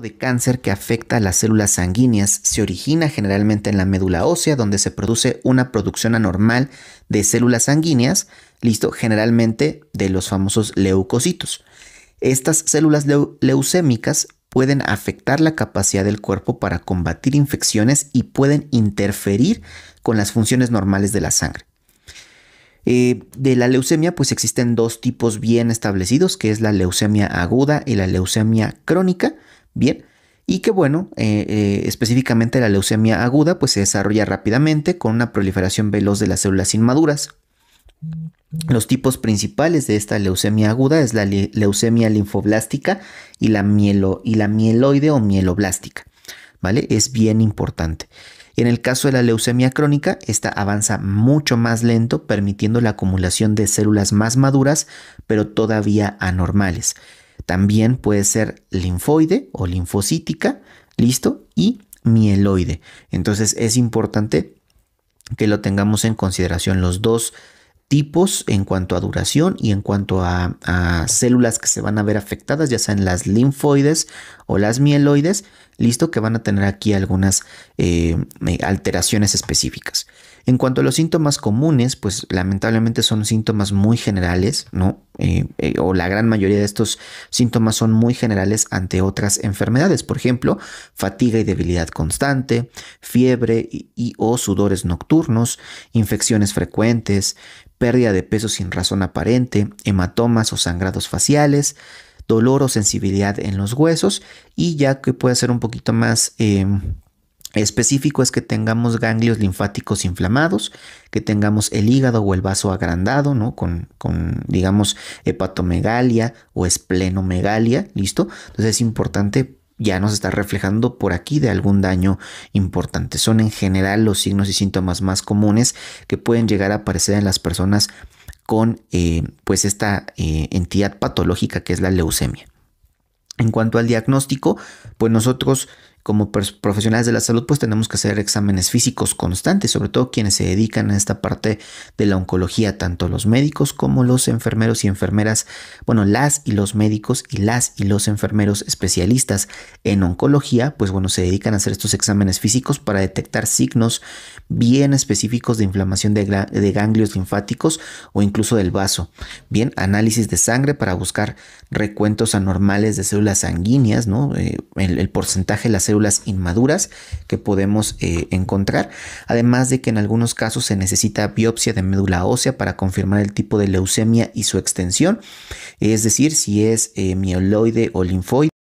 de cáncer que afecta a las células sanguíneas se origina generalmente en la médula ósea, donde se produce una producción anormal de células sanguíneas, listo, generalmente de los famosos leucocitos. Estas células leucémicas pueden afectar la capacidad del cuerpo para combatir infecciones y pueden interferir con las funciones normales de la sangre. Eh, de la leucemia, pues existen dos tipos bien establecidos, que es la leucemia aguda y la leucemia crónica. Bien. Y que bueno, eh, eh, específicamente la leucemia aguda pues se desarrolla rápidamente con una proliferación veloz de las células inmaduras. Los tipos principales de esta leucemia aguda es la leucemia linfoblástica y la, y la mieloide o mieloblástica. ¿Vale? Es bien importante. En el caso de la leucemia crónica, esta avanza mucho más lento, permitiendo la acumulación de células más maduras, pero todavía anormales. También puede ser linfoide o linfocítica, listo, y mieloide. Entonces es importante que lo tengamos en consideración los dos tipos en cuanto a duración y en cuanto a, células que se van a ver afectadas, ya sean las linfoides o las mieloides, listo, que van a tener aquí algunas eh, alteraciones específicas. En cuanto a los síntomas comunes, pues lamentablemente son síntomas muy generales, ¿no? Eh, eh, o la gran mayoría de estos síntomas son muy generales ante otras enfermedades, por ejemplo, fatiga y debilidad constante, fiebre y, o sudores nocturnos, infecciones frecuentes, pérdida de peso sin razón aparente, hematomas o sangrados faciales, dolor o sensibilidad en los huesos y ya que puede ser un poquito más... Em, específico es que tengamos ganglios linfáticos inflamados, que tengamos el hígado o el vaso agrandado, ¿no? Con, con digamos, hepatomegalia o esplenomegalia, ¿listo? Entonces es importante ya nos está reflejando por aquí de algún daño importante. Son en general los signos y síntomas más comunes que pueden llegar a aparecer en las personas con eh, pues esta eh, entidad patológica que es la leucemia. En cuanto al diagnóstico, pues nosotros como profesionales de la salud, pues tenemos que hacer exámenes físicos constantes, sobre todo quienes se dedican a esta parte de la oncología, tanto los médicos como los enfermeros y enfermeras, bueno, las y los médicos y las y los enfermeros especialistas en oncología, pues bueno, se dedican a hacer estos exámenes físicos para detectar signos bien específicos de inflamación de, ganglios linfáticos o incluso del vaso. Bien, análisis de sangre para buscar recuentos anormales de células sanguíneas, ¿no? Eh, el, porcentaje de las células inmaduras que podemos eh, encontrar, además de que en algunos casos se necesita biopsia de médula ósea para confirmar el tipo de leucemia y su extensión, es decir, si es eh, mieloide o linfoide